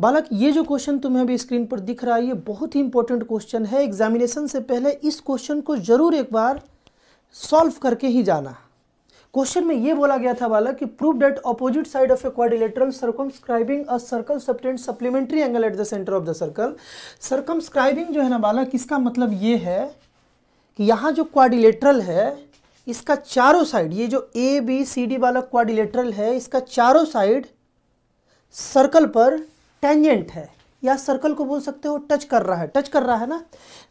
बालक ये जो क्वेश्चन तुम्हें अभी स्क्रीन पर दिख रहा है ये बहुत ही इंपॉर्टेंट क्वेश्चन है एग्जामिनेशन से पहले इस क्वेश्चन को जरूर एक बार सॉल्व करके ही जाना क्वेश्चन में ये बोला गया था बालक कि prove that opposite side of a quadrilateral circumscribing a circle subtend supplementary angle at the centre of the circle circumscribing जो है ना बालक इसका मतलब ये है कि यहाँ जो क्वारिलेटरल है इसका चारों साइड ये जो ए बी सी डी वाला क्वारिलेटरल है इसका चारों साइड सर्कल पर टेंजेंट है या सर्कल को बोल सकते हो टच कर रहा है टच कर रहा है ना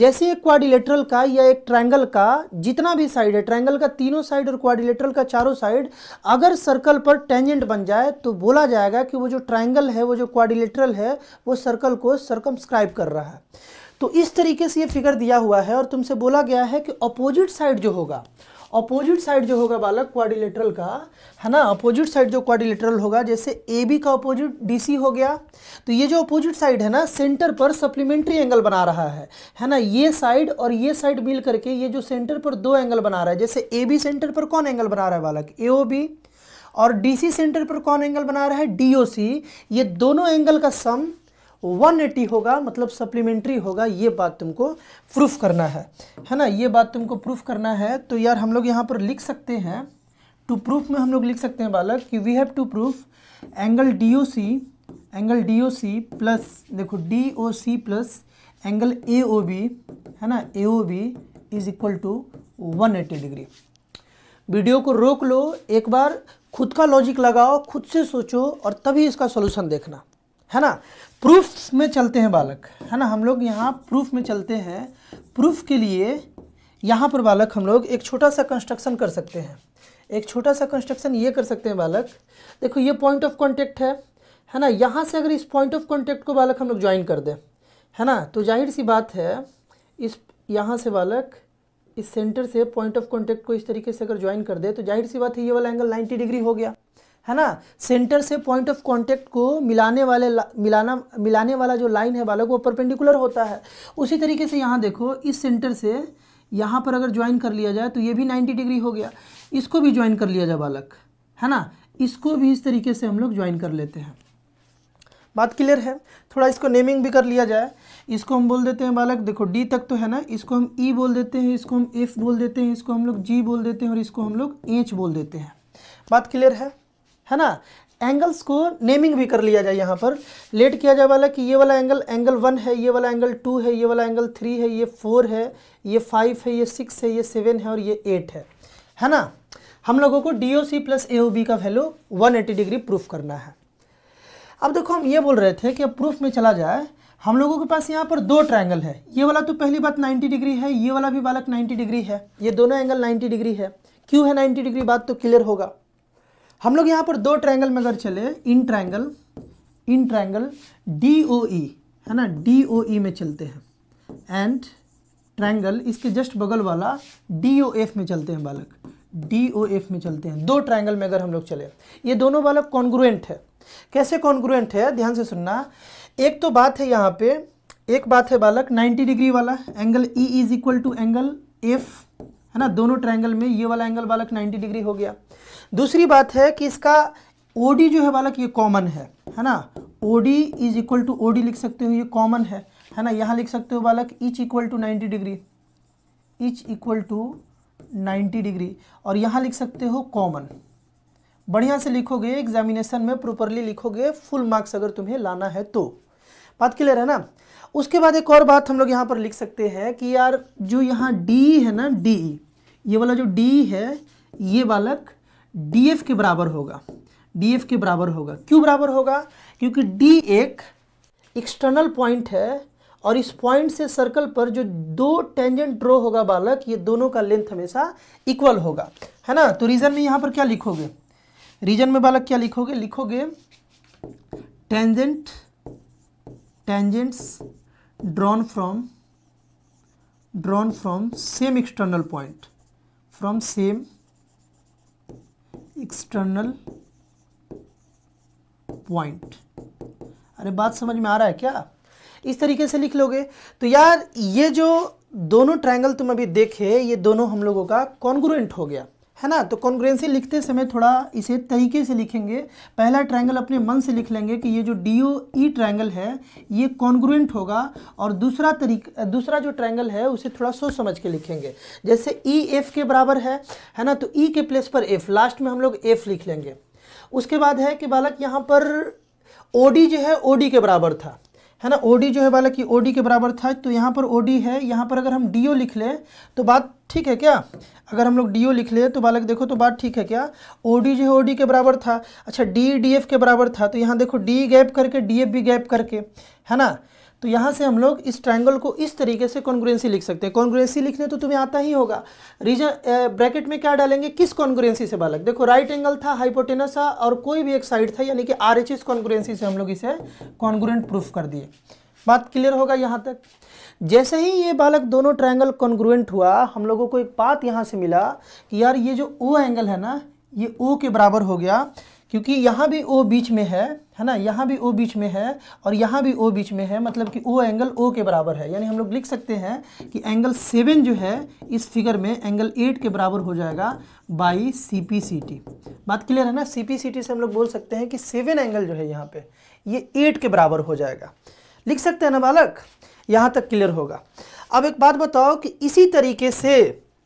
जैसे एक क्वाडिलेटरल का या एक ट्रायंगल का जितना भी साइड है ट्रायंगल का तीनों साइड और क्वाडिलेटरल का चारों साइड अगर सर्कल पर टेंजेंट बन जाए तो बोला जाएगा कि वो जो ट्रायंगल है वो जो क्वाडिलेटरल है वो सर्कल को सर्कमस्क्राइब कर रहा है तो इस तरीके से ये फिगर दिया हुआ है और तुमसे बोला गया है कि अपोजिट साइड जो होगा अपोजिट साइड जो होगा बालक क्वारिलेटरल का है ना अपोजिट साइड जो क्वारिलेटरल होगा जैसे ए बी का अपोजिट डी सी हो गया तो ये जो अपोजिट साइड है ना सेंटर पर सप्लीमेंट्री एंगल बना रहा है है ना ये साइड और ये साइड मिल करके ये जो सेंटर पर दो एंगल बना रहा है जैसे ए बी सेंटर पर कौन एंगल बना रहा है बालक ए ओ बी और डी सी सेंटर पर कौन एंगल बना रहा है डी ओ सी ये दोनों एंगल का सम 180 होगा मतलब सप्लीमेंट्री होगा ये बात तुमको प्रूफ करना है है ना ये बात तुमको प्रूफ करना है तो यार हम लोग यहाँ पर लिख सकते हैं टू प्रूफ में हम लोग लिख सकते हैं बालक कि we have to proof angle D O C angle D O C plus देखो D O C plus angle A O B है ना A O B is equal to one eighty degree video को रोक लो एक बार खुद का logic लगाओ खुद से सोचो और तभी इसका सोल्यूशन देखना है ना प्रूफ्स में चलते हैं बालक है ना हम लोग यहाँ प्रूफ में चलते हैं प्रूफ के लिए यहाँ पर बालक हम लोग एक छोटा सा कंस्ट्रक्शन कर सकते हैं एक छोटा सा कंस्ट्रक्शन ये कर सकते हैं बालक देखो ये पॉइंट ऑफ कॉन्टेक्ट है है ना यहाँ से अगर इस पॉइंट ऑफ कॉन्टेक्ट को बालक हम लोग ज्वाइन कर दें है ना तो जाहिर सी बात है इस यहाँ से बालक इस सेंटर से पॉइंट ऑफ कॉन्टेक्ट को इस तरीके से अगर ज्वाइन कर दे तो जाहिर सी बात है ये वाला एंगल 90 डिग्री हो गया है ना सेंटर से पॉइंट ऑफ कांटेक्ट को मिलाने वाले मिलाना मिलाने वाला जो लाइन है बालक वो परपेंडिकुलर होता है उसी तरीके से यहाँ देखो इस सेंटर से यहाँ पर अगर ज्वाइन कर लिया जाए तो ये भी नाइन्टी डिग्री हो गया इसको भी ज्वाइन कर लिया जाए बालक है ना इसको भी इस तरीके से हम लोग ज्वाइन कर लेते हैं बात क्लियर है थोड़ा इसको नेमिंग भी कर लिया जाए इसको हम बोल देते हैं बालक देखो डी तक तो है ना इसको हम ई e बोल देते हैं इसको हम एफ बोल देते हैं इसको हम लोग जी बोल देते हैं और इसको हम लोग एच बोल देते हैं बात क्लियर है है ना एंगल्स को नेमिंग भी कर लिया जाए यहाँ पर लेट किया जाए वाला कि ये वाला एंगल एंगल वन है ये वाला एंगल टू है ये वाला एंगल थ्री है ये फोर है ये फाइव है ये सिक्स है ये सेवन है और ये एट है है ना हम लोगों को D O C plus A O B का value one eighty degree proof करना है अब देखो हम ये बोल रहे थे कि अब प्रूफ में चला जाए हम लोगों के पास यहाँ पर दो ट्राइंगल है ये वाला तो पहली बात नाइन्टी डिग्री है ये वाला भी बालक नाइन्टी डिग्री है ये दोनों एंगल नाइन्टी डिग्री है क्यों है नाइन्टी डिग्री बात तो क्लियर होगा हम लोग यहाँ पर दो ट्रायंगल में अगर चले in triangle in triangle D O E है ना डी ओ ई में चलते हैं एंड ट्रायंगल इसके जस्ट बगल वाला डी ओ एफ में चलते हैं बालक डी ओ एफ में चलते हैं दो ट्रायंगल में अगर हम लोग चले ये दोनों बालक कॉन्ग्रुएंट है कैसे कॉन्ग्रुएंट है ध्यान से सुनना एक तो बात है यहाँ पे एक बात है बालक 90 डिग्री वाला angle E is equal to angle F है ना दोनों ट्रायंगल में ये वाला एंगल बालक 90 डिग्री हो गया दूसरी बात है कि इसका ओडी जो है बालक ये कॉमन है है ना OD is equal to OD लिख सकते हो ये कॉमन है है ना यहाँ लिख सकते हो बालक each equal to 90 degree each equal to 90 degree और यहाँ लिख सकते हो कॉमन बढ़िया से लिखोगे एग्जामिनेशन में प्रॉपरली लिखोगे फुल मार्क्स अगर तुम्हें लाना है तो बात क्लियर है ना उसके बाद एक और बात हम लोग यहाँ पर लिख सकते हैं कि यार जो यहाँ डी है ना डी ये वाला जो डी है ये बालक डी के बराबर होगा डी के बराबर होगा क्यों बराबर होगा क्योंकि डी एक एक्सटर्नल पॉइंट है और इस पॉइंट से सर्कल पर जो दो टेंजेंट ड्रॉ होगा बालक ये दोनों का लेंथ हमेशा इक्वल होगा है ना तो रीजन में यहाँ पर क्या लिखोगे रीजन में बालक क्या लिखोगे लिखोगे tangent tangents drawn from drawn from same external point from same external point अरे बात समझ में आ रहा है क्या इस तरीके से लिख लोगे तो यार ये जो दोनों ट्रायंगल तुम अभी देखे ये दोनों हम लोगों का कॉन्ग्रुएंट हो गया है ना तो कॉन्ग्रेंसी लिखते समय थोड़ा इसे तरीके से लिखेंगे पहला ट्रायंगल अपने मन से लिख लेंगे कि ये जो डी ओ ई ट्रायंगल है ये कॉन्ग्रुएंट होगा और दूसरा तरीका दूसरा जो ट्रायंगल है उसे थोड़ा सोच समझ के लिखेंगे जैसे ई e, एफ के बराबर है है ना तो ई e के प्लेस पर एफ लास्ट में हम लोग एफ लिख लेंगे उसके बाद है कि बालक यहाँ पर ओ डी जो है ओ डी के बराबर था है ना ओडी जो है वाला कि ओडी के बराबर था तो यहाँ पर ओडी है यहाँ पर अगर हम डी लिख लें तो बात ठीक है क्या अगर हम लोग डी लिख लें तो बालक देखो तो बात ठीक है क्या ओ जो है ओ के बराबर था अच्छा डी डी e के बराबर था तो यहाँ देखो डी e गैप करके डी e भी गैप करके है ना तो यहाँ से हम लोग इस ट्रायंगल को इस तरीके से कॉन्ग्रुएंसी लिख सकते हैं कॉन्ग्रुएंसी लिखने तो तुम्हें आता ही होगा रीजन ब्रैकेट में क्या डालेंगे किस कॉन्ग्रुएंसी से बालक देखो राइट एंगल था हाइपोटेनस था और कोई भी एक साइड था यानी कि आर एच कॉन्ग्रुएंसी से हम लोग इसे कॉन्ग्रुएंट प्रूफ कर दिए बात क्लियर होगा यहाँ तक जैसे ही ये बालक दोनों ट्राइंगल कॉन्ग्रुएंट हुआ हम लोगों को एक बात यहाँ से मिला कि यार ये जो ओ एंगल है ना ये ओ के बराबर हो गया क्योंकि यहाँ भी ओ बीच में है है ना यहाँ भी ओ बीच में है और यहाँ भी ओ बीच में है मतलब कि ओ एंगल ओ के बराबर है यानी हम लोग लिख सकते हैं कि एंगल सेवन जो है इस फिगर में एंगल एट के बराबर हो जाएगा by C P C T बात क्लियर है ना सी पी सी टी से हम लोग बोल सकते हैं कि सेवन एंगल जो है यहाँ पे ये एट के बराबर हो जाएगा लिख सकते हैं ना बालक यहाँ तक क्लियर होगा अब एक बात बताओ कि इसी तरीके से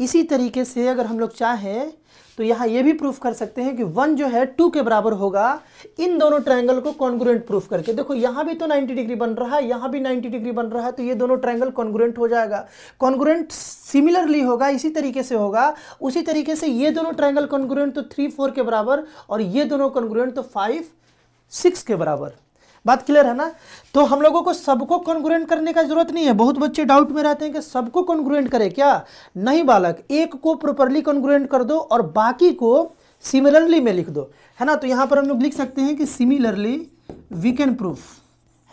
इसी तरीके से अगर हम लोग चाहें तो यहाँ ये भी प्रूफ कर सकते हैं कि वन जो है टू के बराबर होगा इन दोनों ट्रायंगल को कॉन्ग्रुएंट प्रूफ करके देखो यहाँ भी तो 90 डिग्री बन रहा है यहाँ भी 90 डिग्री बन रहा है तो ये दोनों ट्रायंगल कॉन्ग्रुएंट हो जाएगा कॉन्ग्रुएंट सिमिलरली होगा इसी तरीके से होगा उसी तरीके से ये दोनों ट्राइंगल कॉन्ग्रुएंट तो थ्री फोर के बराबर और ये दोनों कॉन्ग्रुएंट तो फाइव सिक्स के बराबर बात क्लियर है ना तो हम लोगों को सबको कॉन्ग्रुएंट करने का जरूरत नहीं है बहुत बच्चे डाउट में रहते हैं कि सबको कॉन्ग्रुएंट करें क्या नहीं बालक एक को प्रॉपरली कॉन्ग्रुएंट कर दो और बाकी को सिमिलरली में लिख दो है ना तो यहाँ पर हम लोग लिख सकते हैं कि सिमिलरली वी कैन प्रूफ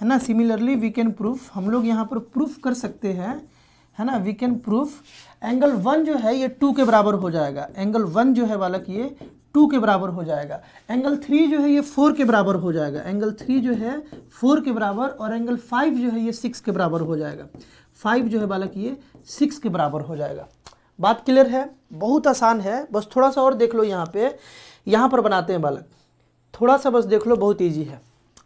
है ना सिमिलरली वी कैन प्रूफ हम लोग यहाँ पर प्रूफ कर सकते हैं है ना we can proof angle one जो है ये टू के बराबर हो जाएगा एंगल वन जो है बालक ये टू के बराबर हो जाएगा एंगल थ्री जो है ये फोर के बराबर हो जाएगा एंगल थ्री जो है फोर के बराबर और एंगल फाइव जो है ये सिक्स के बराबर हो जाएगा फाइव जो है बालक ये सिक्स के बराबर हो जाएगा बात क्लियर है बहुत आसान है बस थोड़ा सा और देख लो यहाँ पे यहाँ पर बनाते हैं बालक थोड़ा सा बस देख लो बहुत ईजी है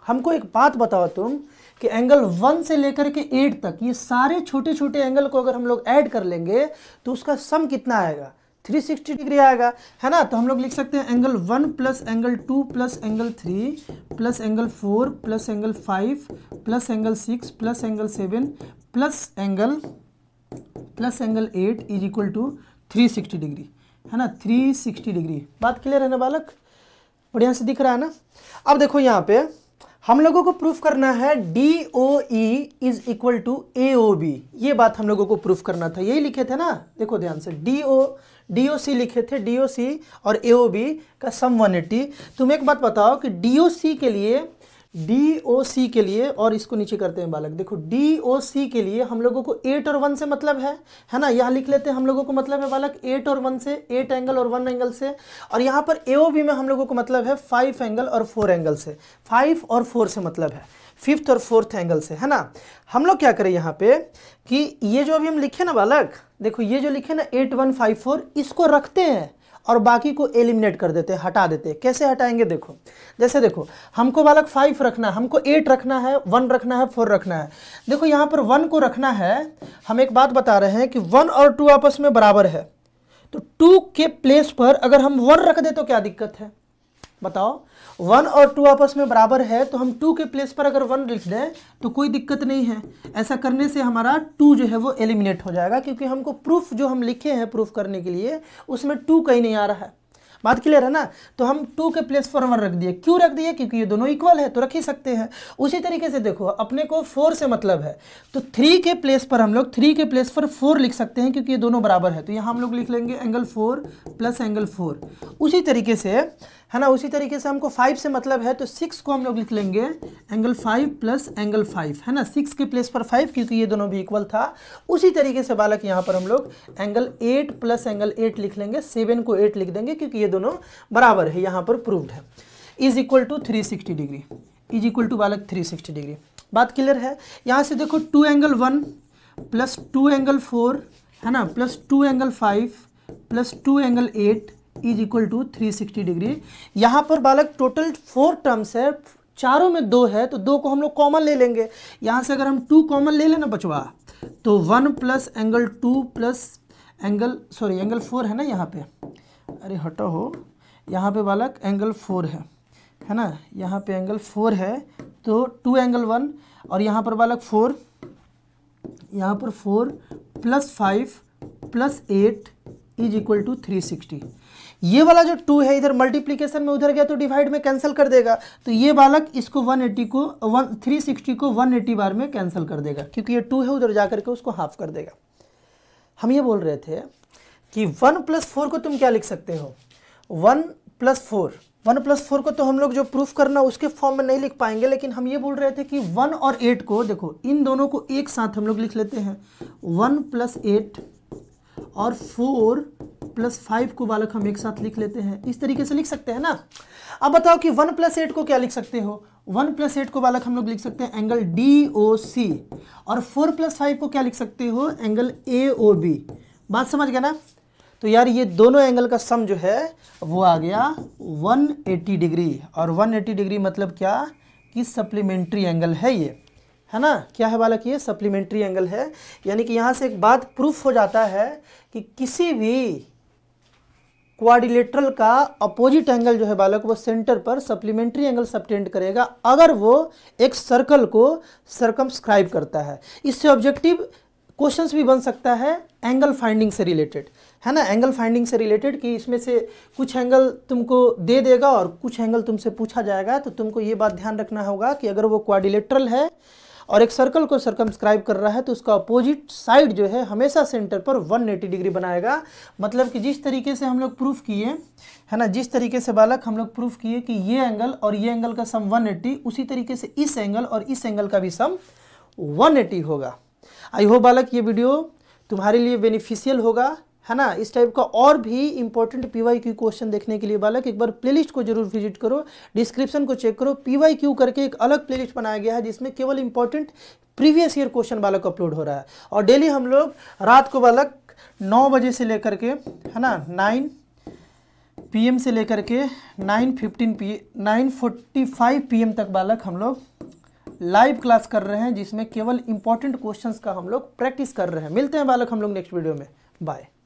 हमको एक बात बताओ तुम कि एंगल वन से लेकर के एट तक ये सारे छोटे छोटे एंगल को अगर हम लोग ऐड कर लेंगे तो उसका सम कितना आएगा 360 डिग्री आएगा है ना तो हम लोग लिख सकते हैं angle one plus angle two plus angle three plus angle four plus angle five plus angle six plus angle seven plus angle plus angle eight is equal to three sixty degree है ना three sixty degree बात clear है ना बालक बढ़िया से दिख रहा है ना अब देखो यहाँ पे हम लोगों को प्रूफ करना है D O E is equal to A O B ये बात हम लोगों को प्रूफ करना था यही लिखे थे ना देखो ध्यान से डी ओ डी ओ सी लिखे थे डी ओ सी और ए ओ बी का सम वन एट्टी तुम एक बात बताओ कि डी ओ सी के लिए डी ओ सी के लिए और इसको नीचे करते हैं बालक देखो डी ओ सी के लिए हम लोगों को एट और वन से मतलब है है ना यहाँ लिख लेते हैं हम लोगों को मतलब है बालक एट और वन से एट एंगल और वन एंगल से और यहाँ पर ए ओ बी में हम लोगों को मतलब है फाइव एंगल और फोर एंगल से फाइव और फोर से मतलब है फिफ्थ और फोर्थ एंगल से है ना हम लोग क्या करें यहाँ पे कि ये जो अभी हम लिखे ना बालक देखो ये जो लिखे ना एट वन फाइव फोर इसको रखते हैं और बाकी को एलिमिनेट कर देते हटा देते कैसे हटाएंगे देखो जैसे देखो हमको बालक फाइव रखना है हमको एट रखना है वन रखना है फोर रखना है देखो यहाँ पर वन को रखना है हम एक बात बता रहे हैं कि वन और टू आपस में बराबर है तो टू के प्लेस पर अगर हम वन रख दे तो क्या दिक्कत है बताओ वन और टू आपस में बराबर है तो हम टू के प्लेस पर अगर वन लिख दें तो कोई दिक्कत नहीं है ऐसा करने से हमारा टू जो है वो एलिमिनेट हो जाएगा क्योंकि हमको प्रूफ जो हम लिखे हैं प्रूफ करने के लिए उसमें टू कहीं नहीं आ रहा है बात क्लियर है ना तो हम टू के प्लेस पर वन रख दिए क्यों रख दिए क्योंकि ये दोनों इक्वल है तो रख ही सकते हैं उसी तरीके से देखो अपने को फोर से मतलब है तो थ्री के प्लेस पर हम लोग थ्री के प्लेस पर फोर लिख सकते हैं क्योंकि ये दोनों बराबर है तो यहाँ हम लोग लिख लेंगे angle four plus angle four उसी तरीके से है ना उसी तरीके से हमको फाइव से मतलब है तो सिक्स को हम लोग लिख लेंगे angle five plus angle five है ना सिक्स के प्लेस पर फाइव क्योंकि ये दोनों भी इक्वल था उसी तरीके से बालक यहाँ पर हम लोग angle eight plus angle eight लिख लेंगे सेवन को एट लिख देंगे क्योंकि ये दोनों बराबर है यहाँ पर प्रूव्ड है is equal to three sixty degree is equal to बालक थ्री सिक्सटी डिग्री बात क्लियर है यहाँ से देखो two angle one plus two angle four है ना plus two angle five plus two angle eight is equal to three sixty degree यहाँ पर बालक टोटल फोर टर्म्स है चारों में दो है तो दो को हम लोग कॉमन ले लेंगे यहाँ से अगर हम टू कॉमन ले लेना बचवा तो one plus angle two plus angle sorry angle four है ना यहाँ पे अरे हटो हो यहाँ पे बालक एंगल फोर है है ना यहाँ पे एंगल फोर है तो टू एंगल वन और यहाँ पर बालक फोर यहाँ पर four plus five plus eight is equal to three sixty ये वाला जो टू है इधर मल्टीप्लीकेशन में उधर गया तो डिवाइड में कैंसिल कर देगा तो ये बालक इसको 180 को वन थ्री सिक्सटी को 180 बार में कैंसिल कर देगा क्योंकि ये टू है उधर जा करके उसको हाफ कर देगा हम ये बोल रहे थे कि वन प्लस फोर को तुम क्या लिख सकते हो one plus four one plus four को तो हम लोग जो प्रूफ करना उसके फॉर्म में नहीं लिख पाएंगे लेकिन हम ये बोल रहे थे कि वन और एट को देखो इन दोनों को एक साथ हम लोग लिख लेते हैं वन प्लस एट और फोर प्लस फाइव को बालक हम एक साथ लिख लेते हैं इस तरीके से लिख सकते हैं ना अब बताओ कि वन प्लस एट को क्या लिख सकते हो वन प्लस एट को बालक हम लोग लिख सकते हैं एंगल डी ओ सी और फोर प्लस फाइव को क्या लिख सकते हो एंगल ए ओ बी बात समझ गया ना तो यार ये दोनों एंगल का सम जो है वो आ गया 180 डिग्री और 180 डिग्री मतलब क्या कि सप्लीमेंट्री एंगल है ये है ना क्या है बालक ये सप्लीमेंट्री एंगल है यानी कि यहाँ से एक बात प्रूफ हो जाता है कि किसी भी क्वारिलेटरल का अपोजिट एंगल जो है बालक वो सेंटर पर सप्लीमेंट्री एंगल सब्टेंड करेगा अगर वो एक सर्कल को सरकमस्क्राइब करता है इससे ऑब्जेक्टिव क्वेश्चंस भी बन सकता है एंगल फाइंडिंग से रिलेटेड है ना एंगल फाइंडिंग से रिलेटेड कि इसमें से कुछ एंगल तुमको दे देगा और कुछ एंगल तुमसे पूछा जाएगा तो तुमको ये बात ध्यान रखना होगा कि अगर वो क्वारिलेटरल है और एक सर्कल को सर्कमस्क्राइब कर रहा है तो उसका अपोजिट साइड जो है हमेशा सेंटर पर 180 डिग्री बनाएगा मतलब कि जिस तरीके से हम लोग प्रूफ किए है ना जिस तरीके से बालक हम लोग प्रूफ किए कि ये एंगल और ये एंगल का सम 180 उसी तरीके से इस एंगल और इस एंगल का भी सम 180 होगा आई होप बालक ये वीडियो तुम्हारे लिए बेनिफिशियल होगा है ना इस टाइप का और भी इंपॉर्टेंट पीवाईक्यू क्वेश्चन देखने के लिए बालक एक बार प्लेलिस्ट को जरूर विजिट करो डिस्क्रिप्शन को चेक करो पीवाईक्यू करके एक अलग प्लेलिस्ट बनाया गया है जिसमें केवल इंपॉर्टेंट प्रीवियस ईयर क्वेश्चन बालक अपलोड हो रहा है और डेली हम लोग रात को बालक नौ बजे से लेकर के है ना नाइन एम से लेकर के nine fifteen P nine forty five M तक बालक हम लोग लाइव क्लास कर रहे हैं जिसमें केवल इंपॉर्टेंट क्वेश्चंस का हम लोग प्रैक्टिस कर रहे हैं मिलते हैं बालक हम लोग नेक्स्ट वीडियो में बाय